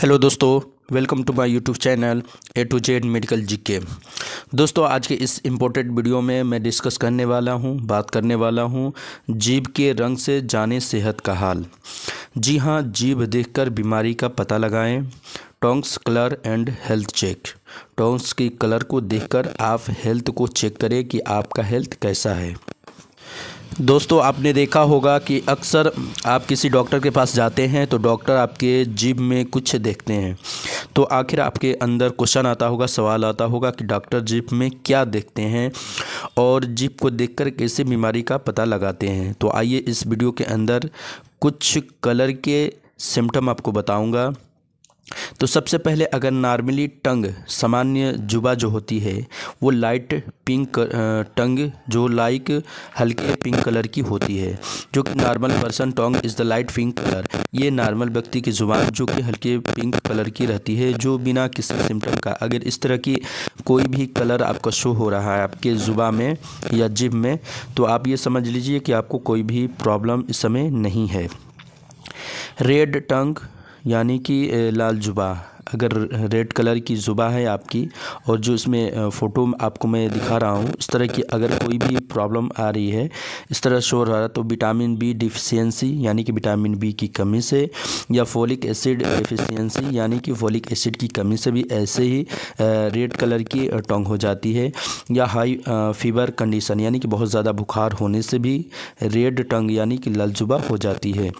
hello दोस्तों welcome to my YouTube channel A to Z medical GK दोस्तों आज के इस इम्पोर्टेंट वीडियो में मैं डिस्कस करने वाला हूं बात करने वाला हूं जीभ के रंग से जाने सेहत का हाल जी हां जीभ देखकर बीमारी का पता लगाएं tongues colour and health check tongues की कलर को देखकर आप हेल्थ को चेक करें कि आपका हेल्थ कैसा है दोस्तों आपने देखा होगा कि अक्सर आप किसी डॉक्टर के पास जाते हैं तो डॉक्टर आपके जीभ में कुछ देखते हैं तो आखिर आपके अंदर क्वेश्चन आता होगा सवाल आता होगा कि डॉक्टर जीभ में क्या देखते हैं और जीभ को देखकर कैसे बीमारी का पता लगाते हैं तो आइए इस वीडियो के अंदर कुछ कलर के सिम्टम आपको बताऊँगा तो सबसे पहले अगर नॉर्मली टंग सामान्य जुबा जो होती है वो लाइट पिंक टंग जो लाइक हल्के पिंक कलर की होती है जो कि normal person tongue is the light pink colour ये नॉर्मल व्यक्ति की ज़ुबान जो कि हल्के पिंक कलर की रहती है जो बिना किसी सिम्टम का अगर इस तरह की कोई भी कलर आपका शो हो रहा है आपके ज़ुबा में या जिब में तो आप ये समझ लीजिए कि आपको कोई भी प्रॉब्लम इस समय नहीं है रेड टंग यानी कि लाल जुबा अगर रेड कलर की जुबा है आपकी और जो इसमें फ़ोटो आपको मैं दिखा रहा हूँ इस तरह की अगर कोई भी प्रॉब्लम आ रही है इस तरह शोर आ रहा है तो विटामिन बी डिफिशियंसी यानी कि विटामिन बी की कमी से या फोलिक एसिड डिफिशियंसी यानी कि फोलिक एसिड की कमी से भी ऐसे ही रेड कलर की टोंग हो जाती है या हाई फीवर कंडीशन यानी कि बहुत ज़्यादा बुखार होने से भी रेड टंग यानी कि ज़ुबा हो जाती है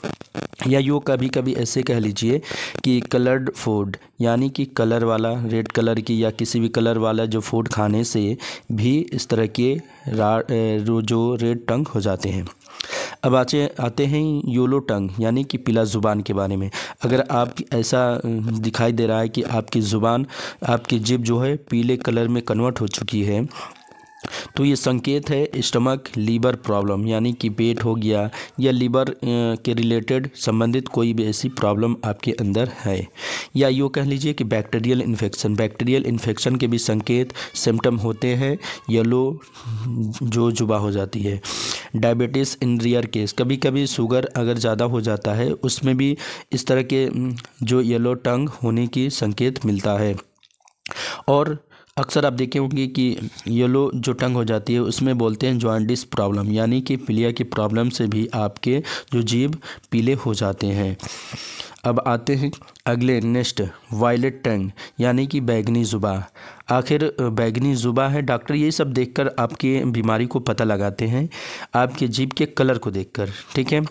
या यूँ कभी कभी ऐसे कह लीजिए कि कलर्ड फूड यानी कि कलर वाला रेड कलर की या किसी भी कलर वाला जो फूड खाने से भी इस तरह के जो रेड टंग हो जाते हैं अब आचे आते हैं योलो टंग यानी कि पीला ज़ुबान के बारे में अगर आप ऐसा दिखाई दे रहा है कि आपकी ज़ुबान आपकी जिब जो है पीले कलर में कन्वर्ट हो चुकी है तो ये संकेत है स्टमक लीवर प्रॉब्लम यानी कि पेट हो गया या लीवर के रिलेटेड संबंधित कोई भी ऐसी प्रॉब्लम आपके अंदर है या यूँ कह लीजिए कि बैक्टीरियल इन्फेक्शन बैक्टीरियल इन्फेक्शन के भी संकेत सिम्टम होते हैं येलो जो जुबा हो जाती है डायबिटीज़ इन रियर केस कभी कभी शुगर अगर ज़्यादा हो जाता है उसमें भी इस तरह के जो येलो टंग होने की संकेत मिलता है और अक्सर आप देखे होंगे कि येलो जो टंग हो जाती है उसमें बोलते हैं जॉइंटिस प्रॉब्लम यानी कि पीलिया की प्रॉब्लम से भी आपके जो जीव पीले हो जाते हैं अब आते हैं अगले नेक्स्ट वायलेट टंग यानी कि बैगनी जुबा आखिर बैगनी जुबा है डॉक्टर ये सब देखकर आपके बीमारी को पता लगाते हैं आपके जीभ के कलर को देखकर ठीक है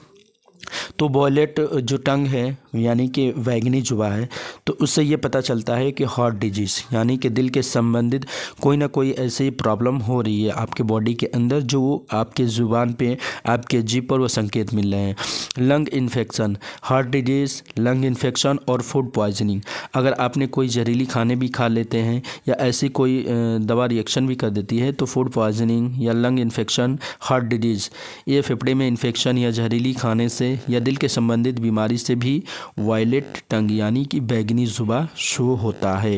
तो वॉयलेट जो टंग है यानी कि वैगनी जुबा है तो उससे ये पता चलता है कि हार्ट डिजीज़ यानी कि दिल के संबंधित कोई ना कोई ऐसी प्रॉब्लम हो रही है आपके बॉडी के अंदर जो आपके ज़ुबान पे आपके जीप पर वो संकेत मिल रहे हैं lung infection heart disease lung infection और फूड पॉइजनिंग अगर आपने कोई जहरीली खाने भी खा लेते हैं या ऐसी कोई दवा रिएक्शन भी कर देती है तो फूड पॉइजनिंग या लंग इन्फेक्शन हार्ट डिजीज़ ये फेफड़े में इन्फेक्शन या जहरीली खाने से या दिल के संबंधित बीमारी से भी वायलेट टंग यानी कि बैगनी चीनी जुबा शो होता है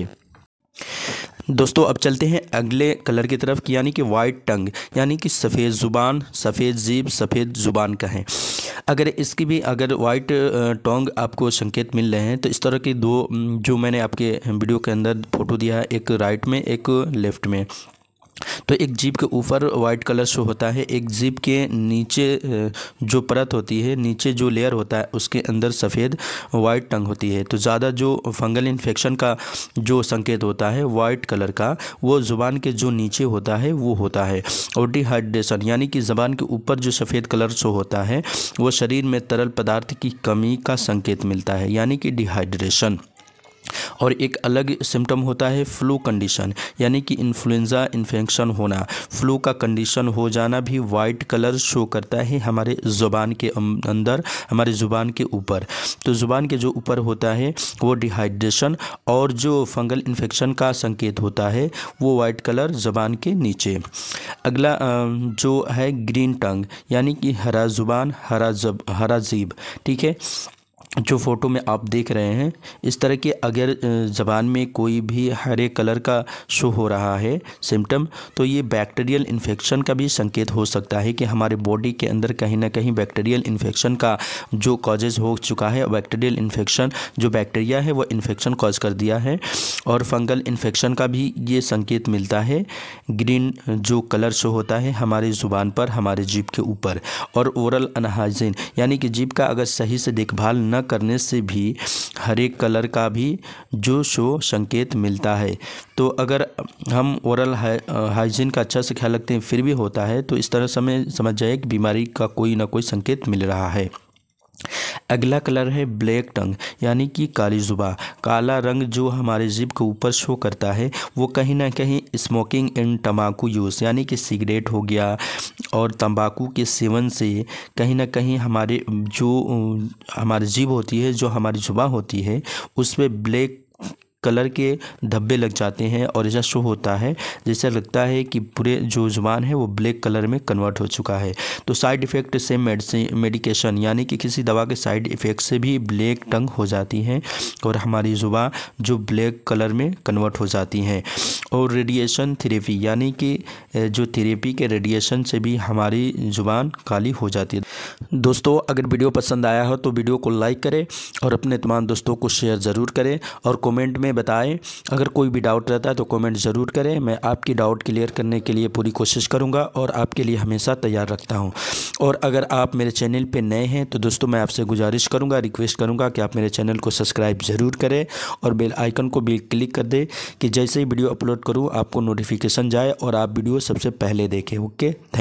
दोस्तों अब चलते हैं अगले कलर की तरफ यानी कि वाइट टंग यानी कि सफ़ेद ज़ुबान सफ़ेद जीब सफ़ेद ज़ुबान का है अगर इसकी भी अगर वाइट टोंग आपको संकेत मिल रहे हैं तो इस तरह की दो जो मैंने आपके वीडियो के अंदर फ़ोटो दिया है एक राइट में एक लेफ़्ट में तो एक जीप के ऊपर वाइट कलर शो होता है एक जीप के नीचे जो परत होती है नीचे जो लेयर होता है उसके अंदर सफ़ेद वाइट टंग होती है तो ज़्यादा जो फंगल इन्फेक्शन का जो संकेत होता है वाइट कलर का वो ज़ुबान के जो नीचे होता है वो होता है और डिहाइड्रेशन यानी कि ज़बान के ऊपर जो सफ़ेद कलर शो होता है वो शरीर में तरल पदार्थ की कमी का संकेत मिलता है यानी कि डिहाइड्रेशन और एक अलग सिम्टम होता है फ्लू कंडीशन यानी कि इन्फ्लुएंज़ा इन्फेक्शन होना फ्लू का कंडीशन हो जाना भी वाइट कलर शो करता है हमारे ज़ुबान के अं-, अंदर हमारे ज़ुबान के ऊपर तो ज़ुबान के जो ऊपर होता है वो डिहाइड्रेशन और जो फंगल इन्फेक्शन का संकेत होता है वो वाइट कलर ज़ुबान के नीचे अगला अं, जो है ग्रीन टंग यानी कि हरा ज़ुबान हरा जब हरा जीब ठीक है जो फ़ोटो में आप देख रहे हैं इस तरह के अगर ज़बान में कोई भी हरे कलर का शो हो रहा है सिम्टम तो ये बैक्टीरियल इन्फेक्शन का भी संकेत हो सकता है कि हमारे बॉडी के अंदर कहीं ना कहीं बैक्टीरियल इन्फेक्शन का जो कॉजेज हो चुका है बैक्टीरियल इन्फेक्शन जो बैक्टीरिया है वो इन्फेक्शन कॉज कर दिया है और फंगल इन्फेक्शन का भी ये संकेत मिलता है ग्रीन जो कलर शो होता है हमारी ज़ुबान पर हमारे जीप के ऊपर और ओरल अनहाइजीन यानी कि जीप का अगर सही से देखभाल न पूरा करने से भी हरे कलर का भी जो शो संकेत मिलता है तो अगर हम ओरल हाइजीन का अच्छा से ख्याल रखते हैं फिर भी होता है तो इस तरह समय समझ जाए कि बीमारी का कोई ना कोई संकेत मिल रहा है अगला कलर है ब्लैक टंग यानी कि काली जुबा काला रंग जो हमारे जिब के ऊपर शो करता है वो कहीं ना कहीं स्मोकिंग एंड तम्बाकू यूज़ यानी कि सिगरेट हो गया और तंबाकू के सेवन से कहीं ना कहीं हमारे जो हमारी जिब होती है जो हमारी जुबा होती है उस पर ब्लैक कलर के धब्बे लग जाते हैं और ऐसा शो होता है जैसे लगता है कि पूरे जो जुबान है वो ब्लैक कलर में कन्वर्ट हो चुका है तो साइड इफ़ेक्ट से मेडिसिन मेडिकेशन यानी कि किसी दवा के साइड इफ़ेक्ट से भी ब्लैक टंग हो जाती हैं और हमारी जुबान जो ब्लैक कलर में कन्वर्ट हो जाती हैं और रेडिएशन थेरेपी यानी कि जो थेरेपी के रेडिएशन से भी हमारी ज़ुबान काली हो जाती है दोस्तों अगर वीडियो पसंद आया हो तो वीडियो को लाइक करें और अपने तमाम दोस्तों को शेयर ज़रूर करें और कमेंट में बताएं अगर कोई भी डाउट रहता है तो कमेंट ज़रूर करें मैं आपकी डाउट क्लियर करने के लिए पूरी कोशिश करूँगा और आपके लिए हमेशा तैयार रखता हूँ और अगर आप मेरे चैनल पर नए हैं तो दोस्तों मैं आपसे गुजारिश करूँगा रिक्वेस्ट करूँगा कि आप मेरे चैनल को सब्सक्राइब ज़रूर करें और बेल आइकन को भी क्लिक कर दें कि जैसे ही वीडियो अपलोड करूँ आपको नोटिफिकेशन जाए और आप वीडियो सबसे पहले देखें ओके थैंक